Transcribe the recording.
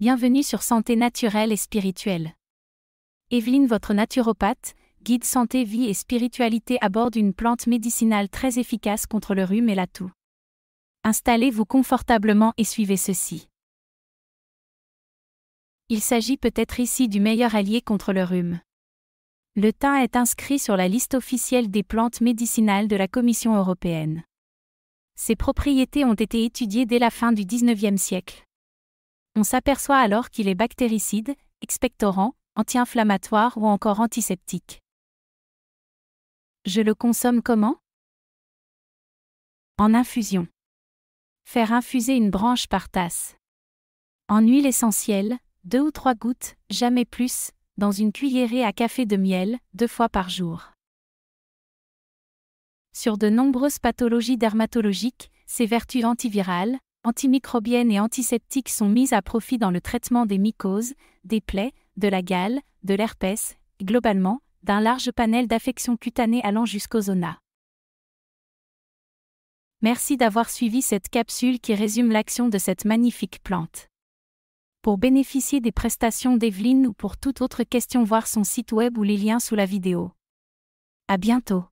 Bienvenue sur Santé naturelle et spirituelle. Evelyne, votre naturopathe, guide santé, vie et spiritualité aborde une plante médicinale très efficace contre le rhume et la toux. Installez-vous confortablement et suivez ceci. Il s'agit peut-être ici du meilleur allié contre le rhume. Le thym est inscrit sur la liste officielle des plantes médicinales de la Commission européenne. Ses propriétés ont été étudiées dès la fin du XIXe siècle. On s'aperçoit alors qu'il est bactéricide, expectorant, anti-inflammatoire ou encore antiseptique. Je le consomme comment En infusion. Faire infuser une branche par tasse. En huile essentielle, deux ou trois gouttes, jamais plus, dans une cuillerée à café de miel, deux fois par jour. Sur de nombreuses pathologies dermatologiques, ses vertus antivirales, antimicrobiennes et antiseptiques sont mises à profit dans le traitement des mycoses, des plaies, de la gale, de l'herpès, globalement, d'un large panel d'affections cutanées allant jusqu'aux zona. Merci d'avoir suivi cette capsule qui résume l'action de cette magnifique plante. Pour bénéficier des prestations d'Evelyne ou pour toute autre question, voir son site web ou les liens sous la vidéo. À bientôt.